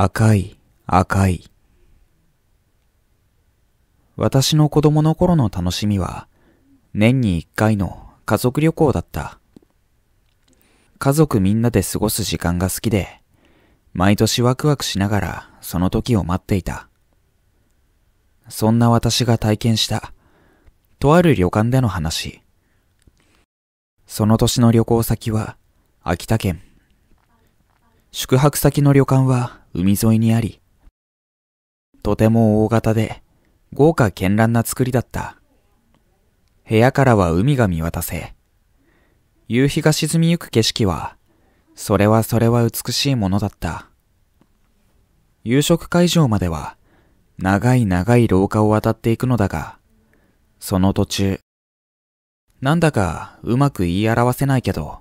赤い、赤い。私の子供の頃の楽しみは、年に一回の家族旅行だった。家族みんなで過ごす時間が好きで、毎年ワクワクしながらその時を待っていた。そんな私が体験した、とある旅館での話。その年の旅行先は、秋田県。宿泊先の旅館は、海沿いにあり、とても大型で豪華絢爛な作りだった。部屋からは海が見渡せ、夕日が沈みゆく景色は、それはそれは美しいものだった。夕食会場までは、長い長い廊下を渡っていくのだが、その途中、なんだかうまく言い表せないけど、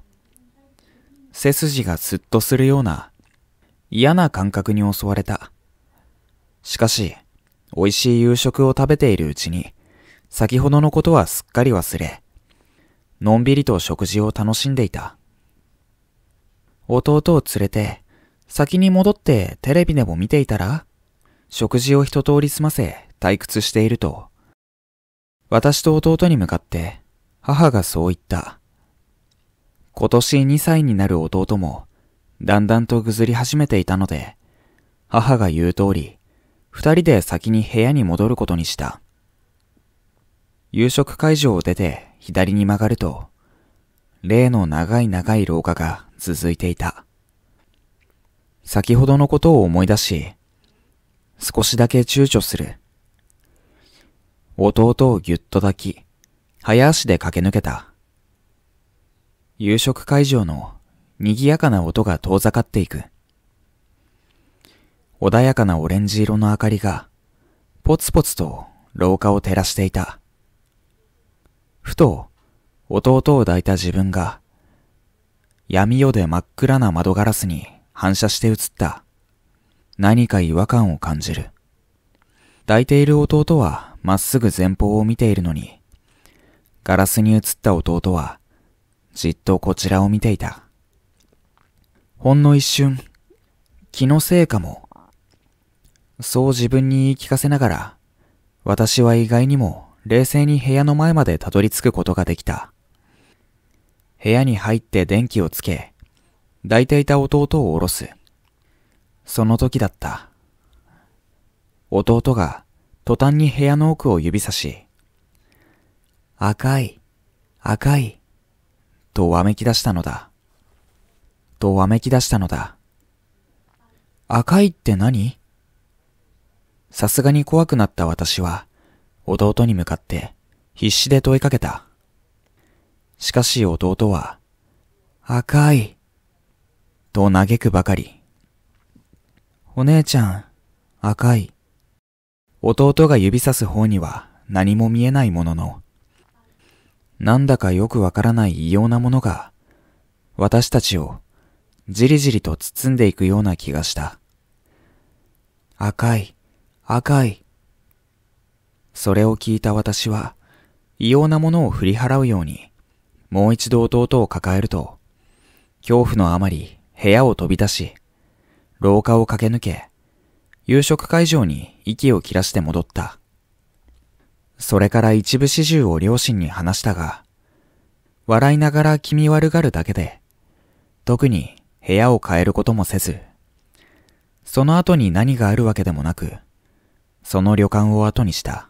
背筋がスッとするような嫌な感覚に襲われた。しかし、美味しい夕食を食べているうちに、先ほどのことはすっかり忘れ、のんびりと食事を楽しんでいた。弟を連れて、先に戻ってテレビでも見ていたら、食事を一通り済ませ退屈していると、私と弟に向かって母がそう言った。今年2歳になる弟もだんだんとぐずり始めていたので、母が言う通り、二人で先に部屋に戻ることにした。夕食会場を出て左に曲がると、例の長い長い廊下が続いていた。先ほどのことを思い出し、少しだけ躊躇する。弟をぎゅっと抱き、早足で駆け抜けた。夕食会場の賑やかな音が遠ざかっていく。穏やかなオレンジ色の明かりが、ぽつぽつと廊下を照らしていた。ふと、弟を抱いた自分が、闇夜で真っ暗な窓ガラスに反射して映った。何か違和感を感じる。抱いている弟はまっすぐ前方を見ているのに、ガラスに映った弟は、じっとこちらを見ていた。ほんの一瞬、気のせいかも。そう自分に言い聞かせながら、私は意外にも冷静に部屋の前までたどり着くことができた。部屋に入って電気をつけ、抱いていた弟を下ろす。その時だった。弟が途端に部屋の奥を指さし、赤い、赤い、とわめき出したのだ。とわめき出したのだ。赤いって何さすがに怖くなった私は、弟に向かって必死で問いかけた。しかし弟は、赤い、と嘆くばかり。お姉ちゃん、赤い。弟が指さす方には何も見えないものの、なんだかよくわからない異様なものが、私たちをじりじりと包んでいくような気がした。赤い、赤い。それを聞いた私は、異様なものを振り払うように、もう一度弟を抱えると、恐怖のあまり部屋を飛び出し、廊下を駆け抜け、夕食会場に息を切らして戻った。それから一部始終を両親に話したが、笑いながら気味悪がるだけで、特に部屋を変えることもせず、その後に何があるわけでもなく、その旅館を後にした。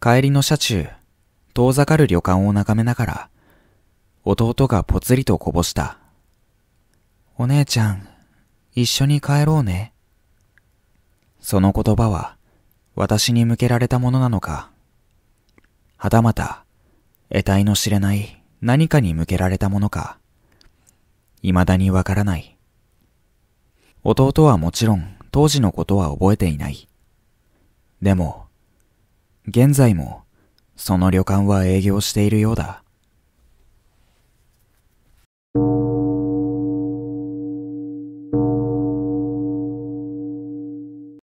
帰りの車中、遠ざかる旅館を眺めながら、弟がぽつりとこぼした。お姉ちゃん、一緒に帰ろうね。その言葉は、私に向けられたものなのか、はたまた、得体の知れない何かに向けられたものか、未だにわからない。弟はもちろん当時のことは覚えていない。でも、現在もその旅館は営業しているようだ。